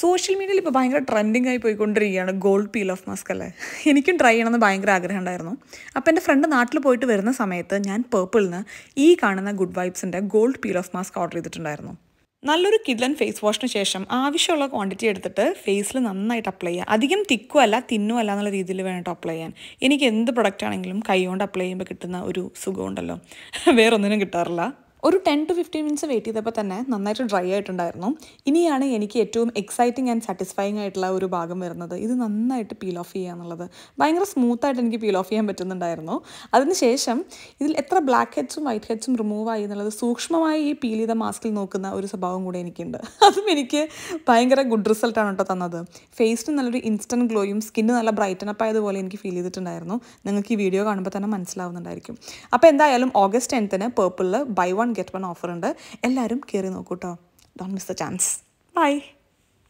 social മീഡിയയിൽ ഇപ്പോൾ ഭയങ്കര ട്രെൻഡിങ് ആയി പോയിക്കൊണ്ടിരിക്കുകയാണ് ഗോൾഡ് പീൽ ഓഫ് മാസ്ക് അല്ലേ എനിക്കും ട്രൈ ചെയ്യണമെന്ന് ഭയങ്കര ആഗ്രഹം ഉണ്ടായിരുന്നു അപ്പോൾ എൻ്റെ ഫ്രണ്ട് നാട്ടിൽ പോയിട്ട് വരുന്ന സമയത്ത് ഞാൻ പേർപ്പിളിന് ഈ കാണുന്ന ഗുഡ് വൈബ്സിൻ്റെ gold peel off mask order ചെയ്തിട്ടുണ്ടായിരുന്നു നല്ലൊരു കിഡ്ലൻ ഫേസ് വാഷിന് ശേഷം ആവശ്യമുള്ള ക്വാണ്ടിറ്റി എടുത്തിട്ട് ഫേസിൽ നന്നായിട്ട് അപ്ലൈ ചെയ്യുക അധികം തിക്കും അല്ല തിന്നും അല്ല എന്നുള്ള രീതിയിൽ വേണം അപ്ലൈ ചെയ്യാൻ എനിക്ക് എന്ത് പ്രൊഡക്റ്റ് ആണെങ്കിലും കൈ കൊണ്ട് അപ്ലൈ ചെയ്യുമ്പോൾ കിട്ടുന്ന ഒരു സുഖമുണ്ടല്ലോ വേറൊന്നിനും കിട്ടാറില്ല ഒരു ten to fifteen minutes wait ചെയ്തപ്പോൾ തന്നെ നന്നായിട്ട് ഡ്രൈ ആയിട്ടുണ്ടായിരുന്നു ഇനിയാണ് എനിക്ക് ഏറ്റവും എക്സൈറ്റിംഗ് ആൻഡ് സാറ്റിസ്ഫൈങ് ആയിട്ടുള്ള ഒരു ഭാഗം വരുന്നത് ഇത് നന്നായിട്ട് പീൽ ഓഫ് ചെയ്യുക എന്നുള്ളത് ഭയങ്കര സ്മൂത്തായിട്ട് എനിക്ക് പീൽ ഓഫ് ചെയ്യാൻ പറ്റുന്നുണ്ടായിരുന്നു അതിനുശേഷം ഇതിൽ എത്ര ബ്ലാക്ക് ഹെഡ്സും വൈറ്റ് ഹെഡ്സും റിമൂവ് ആയി എന്നുള്ളത് സൂക്ഷ്മമായി ഈ പീൽ ചെയ്ത മാസ്കിൽ നോക്കുന്ന ഒരു സ്വഭാവം കൂടെ എനിക്കുണ്ട് അതും എനിക്ക് ഭയങ്കര ഗുഡ് റിസൾട്ടാണ് കേട്ടോ തന്നത് ഫേസിന് നല്ലൊരു ഇൻസ്റ്റൻറ്റ് ഗ്ലോയും സ്കിന് നല്ല ബ്രൈറ്റനപ്പ് അപ്പ് ആയതുപോലെ എനിക്ക് ഫീൽ ചെയ്തിട്ടുണ്ടായിരുന്നു നിങ്ങൾക്ക് ഈ വീഡിയോ കാണുമ്പോൾ തന്നെ മനസ്സിലാവുന്നുണ്ടായിരിക്കും അപ്പോൾ എന്തായാലും ഓഗസ്റ്റ് ടെൻത്തിന് പേർപ്പിളിൽ buy one get one offer ഉണ്ട് എല്ലാവരും കയറി നോക്കൂ കേട്ടോ don't miss the chance by